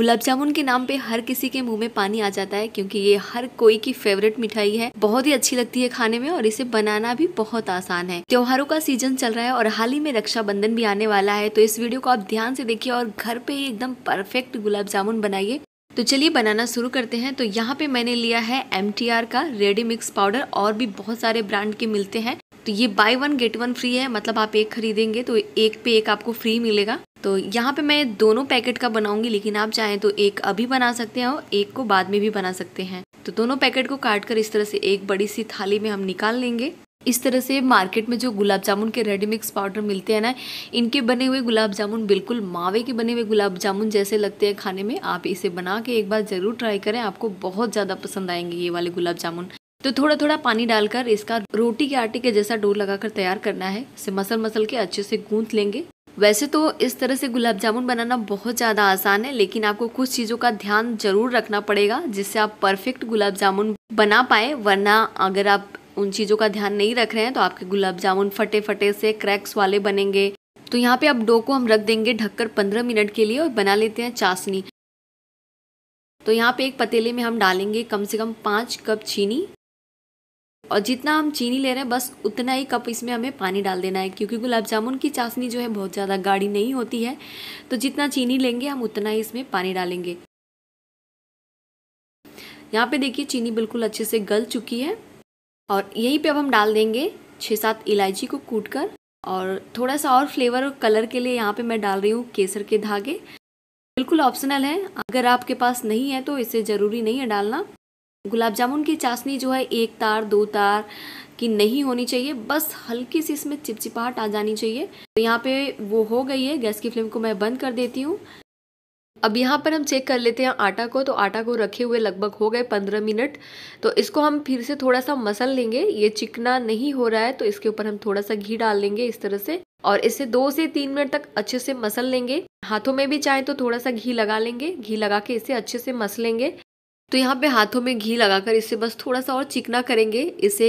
गुलाब जामुन के नाम पे हर किसी के मुंह में पानी आ जाता है क्योंकि ये हर कोई की फेवरेट मिठाई है बहुत ही अच्छी लगती है खाने में और इसे बनाना भी बहुत आसान है त्योहारों का सीजन चल रहा है और हाल ही में रक्षाबंधन भी आने वाला है तो इस वीडियो को आप ध्यान से देखिए और घर पे ही एकदम परफेक्ट गुलाब जामुन बनाइए तो चलिए बनाना शुरू करते हैं तो यहाँ पे मैंने लिया है एम का रेडी मिक्स पाउडर और भी बहुत सारे ब्रांड के मिलते हैं तो ये buy one get one free है मतलब आप एक खरीदेंगे तो एक पे एक आपको फ्री मिलेगा तो यहाँ पे मैं दोनों पैकेट का बनाऊंगी लेकिन आप चाहें तो एक अभी बना सकते हैं और एक को बाद में भी बना सकते हैं तो दोनों पैकेट को काट कर इस तरह से एक बड़ी सी थाली में हम निकाल लेंगे इस तरह से मार्केट में जो गुलाब जामुन के रेडी मिक्स पाउडर मिलते हैं ना इनके बने हुए गुलाब जामुन बिल्कुल मावे के बने हुए गुलाब जामुन जैसे लगते हैं खाने में आप इसे बना के एक बार ज़रूर ट्राई करें आपको बहुत ज़्यादा पसंद आएंगे ये वाले गुलाब जामुन तो थोड़ा थोड़ा पानी डालकर इसका रोटी के आटे के जैसा डोर लगाकर तैयार करना है इसे मसल मसल के अच्छे से गूंथ लेंगे वैसे तो इस तरह से गुलाब जामुन बनाना बहुत ज़्यादा आसान है लेकिन आपको कुछ चीज़ों का ध्यान जरूर रखना पड़ेगा जिससे आप परफेक्ट गुलाब जामुन बना पाए वरना अगर आप उन चीज़ों का ध्यान नहीं रख रहे हैं तो आपके गुलाब जामुन फटे फटे से क्रैक्स वाले बनेंगे तो यहाँ पे आप डो को हम रख देंगे ढककर पंद्रह मिनट के लिए और बना लेते हैं चाशनी तो यहाँ पे एक पतीले में हम डालेंगे कम से कम पाँच कप चीनी और जितना हम चीनी ले रहे हैं बस उतना ही कप इसमें हमें पानी डाल देना है क्योंकि गुलाब जामुन की चाशनी जो है बहुत ज़्यादा गाढ़ी नहीं होती है तो जितना चीनी लेंगे हम उतना ही इसमें पानी डालेंगे यहाँ पे देखिए चीनी बिल्कुल अच्छे से गल चुकी है और यहीं पे अब हम डाल देंगे छः सात इलायची को कूट कर और थोड़ा सा और फ्लेवर और कलर के लिए यहाँ पे मैं डाल रही हूँ केसर के धागे बिल्कुल ऑप्शनल है अगर आपके पास नहीं है तो इसे ज़रूरी नहीं है डालना गुलाब जामुन की चाशनी जो है एक तार दो तार की नहीं होनी चाहिए बस हल्की सी इसमें चिपचिपाहट आ जानी चाहिए तो यहाँ पे वो हो गई है गैस की फ्लेम को मैं बंद कर देती हूँ अब यहाँ पर हम चेक कर लेते हैं आटा को तो आटा को रखे हुए लगभग हो गए पंद्रह मिनट तो इसको हम फिर से थोड़ा सा मसल लेंगे ये चिकना नहीं हो रहा है तो इसके ऊपर हम थोड़ा सा घी डाल लेंगे इस तरह से और इसे दो से तीन मिनट तक अच्छे से मसल लेंगे हाथों में भी चाहे तो थोड़ा सा घी लगा लेंगे घी लगा के इसे अच्छे से मसलेंगे तो यहाँ पे हाथों में घी लगाकर इसे बस थोड़ा सा और चिकना करेंगे इसे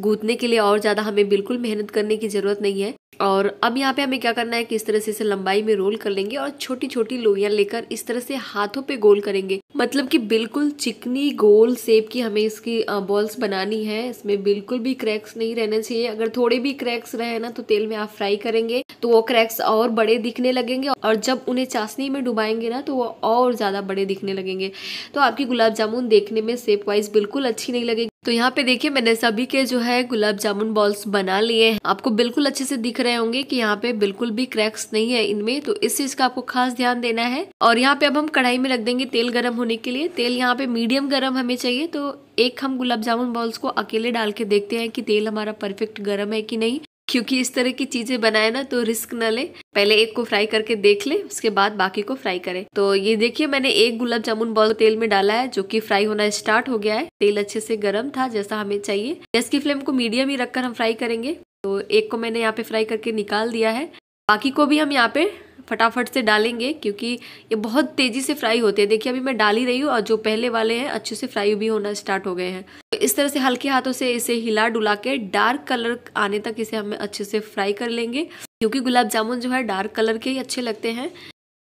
गूंथने के लिए और ज़्यादा हमें बिल्कुल मेहनत करने की ज़रूरत नहीं है और अब यहाँ पे हमें क्या करना है कि इस तरह से इसे लंबाई में रोल कर लेंगे और छोटी छोटी लोहियाँ लेकर इस तरह से हाथों पे गोल करेंगे मतलब कि बिल्कुल चिकनी गोल सेप की हमें इसकी बॉल्स बनानी है इसमें बिल्कुल भी क्रैक्स नहीं रहने चाहिए अगर थोड़े भी क्रैक्स रहे ना तो तेल में आप फ्राई करेंगे तो वो क्रैक्स और बड़े दिखने लगेंगे और जब उन्हें चाशनी में डुबाएंगे ना तो वो और ज़्यादा बड़े दिखने लगेंगे तो आपकी गुलाब गुलाब जामुन देखने में सेप वाइज बिल्कुल अच्छी नहीं लगेगी तो यहाँ पे देखिए मैंने सभी के जो है गुलाब जामुन बॉल्स बना लिए हैं आपको बिल्कुल अच्छे से दिख रहे होंगे कि यहाँ पे बिल्कुल भी क्रैक्स नहीं है इनमें तो इस चीज का आपको खास ध्यान देना है और यहाँ पे अब हम कढ़ाई में रख देंगे तेल गर्म होने के लिए तेल यहाँ पे मीडियम गर्म हमें चाहिए तो एक हम गुलाब जामुन बॉल्स को अकेले डाल के देखते हैं कि तेल हमारा परफेक्ट गर्म है कि नहीं क्योंकि इस तरह की चीज़ें बनाए ना तो रिस्क ना ले पहले एक को फ्राई करके देख ले उसके बाद बाकी को फ्राई करें तो ये देखिए मैंने एक गुलाब जामुन बॉल तेल में डाला है जो कि फ्राई होना स्टार्ट हो गया है तेल अच्छे से गर्म था जैसा हमें चाहिए गैस की फ्लेम को मीडियम ही रखकर हम फ्राई करेंगे तो एक को मैंने यहाँ पे फ्राई करके निकाल दिया है बाकी को भी हम यहाँ पे फटाफट से डालेंगे क्योंकि ये बहुत तेज़ी से फ्राई होते हैं देखिए अभी मैं डाल ही रही हूँ और जो पहले वाले हैं अच्छे से फ्राई भी होना स्टार्ट हो गए हैं इस तरह से हल्के हाथों से इसे हिला डुला के डार्क कलर आने तक इसे हमें अच्छे से फ्राई कर लेंगे क्योंकि गुलाब जामुन जो है डार्क कलर के ही अच्छे लगते हैं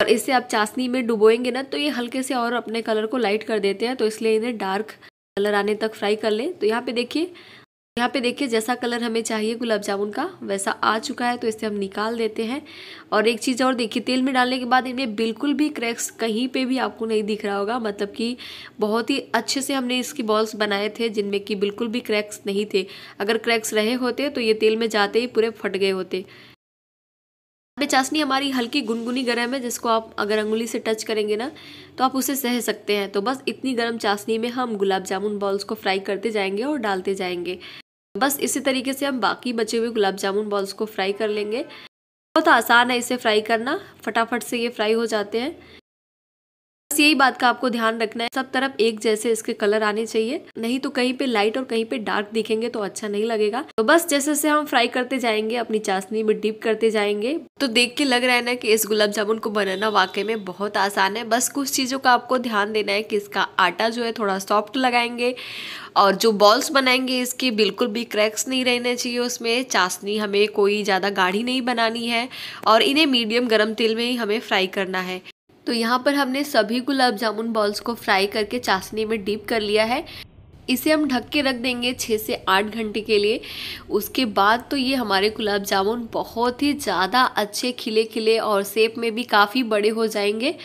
और इसे आप चाशनी में डुबोएंगे ना तो ये हल्के से और अपने कलर को लाइट कर देते हैं तो इसलिए इन्हें डार्क कलर आने तक फ्राई कर लें तो यहाँ पे देखिए यहाँ पे देखिए जैसा कलर हमें चाहिए गुलाब जामुन का वैसा आ चुका है तो इसे हम निकाल देते हैं और एक चीज़ और देखिए तेल में डालने के बाद इनमें बिल्कुल भी क्रैक्स कहीं पे भी आपको नहीं दिख रहा होगा मतलब कि बहुत ही अच्छे से हमने इसकी बॉल्स बनाए थे जिनमें कि बिल्कुल भी क्रैक्स नहीं थे अगर क्रैक्स रहे होते तो ये तेल में जाते ही पूरे फट गए होते पे चाशनी हमारी हल्की गुनगुनी गर्म है जिसको आप अगर अंगुली से टच करेंगे ना तो आप उसे सह सकते हैं तो बस इतनी गर्म चाशनी में हम गुलाब जामुन बॉल्स को फ्राई करते जाएंगे और डालते जाएंगे बस इसी तरीके से हम बाकी बचे हुए गुलाब जामुन बॉल्स को फ्राई कर लेंगे बहुत आसान है इसे फ्राई करना फटाफट से ये फ्राई हो जाते हैं बस यही बात का आपको ध्यान रखना है सब तरफ एक जैसे इसके कलर आने चाहिए नहीं तो कहीं पे लाइट और कहीं पे डार्क दिखेंगे तो अच्छा नहीं लगेगा तो बस जैसे जैसे हम फ्राई करते जाएंगे अपनी चाशनी में डीप करते जाएंगे तो देख के लग रहा है ना कि इस गुलाब जामुन को बनाना वाकई में बहुत आसान है बस कुछ चीज़ों का आपको ध्यान देना है कि इसका आटा जो है थोड़ा सॉफ्ट लगाएंगे और जो बॉल्स बनाएंगे इसके बिल्कुल भी क्रैक्स नहीं रहने चाहिए उसमें चाशनी हमें कोई ज़्यादा गाढ़ी नहीं बनानी है और इन्हें मीडियम गर्म तेल में ही हमें फ्राई करना है तो यहाँ पर हमने सभी गुलाब जामुन बॉल्स को फ्राई करके चाशनी में डीप कर लिया है इसे हम ढक के रख देंगे छः से आठ घंटे के लिए उसके बाद तो ये हमारे गुलाब जामुन बहुत ही ज़्यादा अच्छे खिले खिले और सेप में भी काफ़ी बड़े हो जाएंगे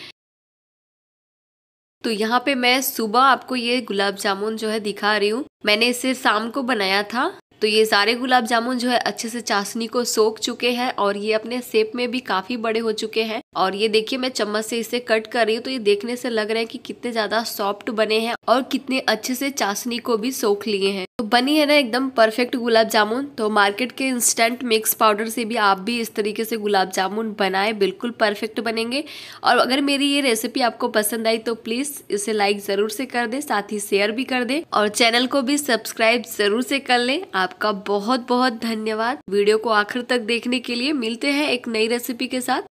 तो यहाँ पे मैं सुबह आपको ये गुलाब जामुन जो है दिखा रही हूँ मैंने इसे शाम को बनाया था तो ये सारे गुलाब जामुन जो है अच्छे से चाशनी को सोख चुके हैं और ये अपने सेप में भी काफी बड़े हो चुके हैं और ये देखिए मैं चम्मच से इसे कट कर रही हूँ तो ये देखने से लग रहा है कि कितने ज्यादा सॉफ्ट बने हैं और कितने अच्छे से चाशनी को भी सोख लिए हैं तो बनी है ना एकदम परफेक्ट गुलाब जामुन तो मार्केट के इंस्टेंट मिक्स पाउडर से भी आप भी इस तरीके से गुलाब जामुन बनाए बिल्कुल परफेक्ट बनेंगे और अगर मेरी ये रेसिपी आपको पसंद आई तो प्लीज़ इसे लाइक ज़रूर से कर दें साथ ही शेयर भी कर दें और चैनल को भी सब्सक्राइब ज़रूर से कर लें आपका बहुत बहुत धन्यवाद वीडियो को आखिर तक देखने के लिए मिलते हैं एक नई रेसिपी के साथ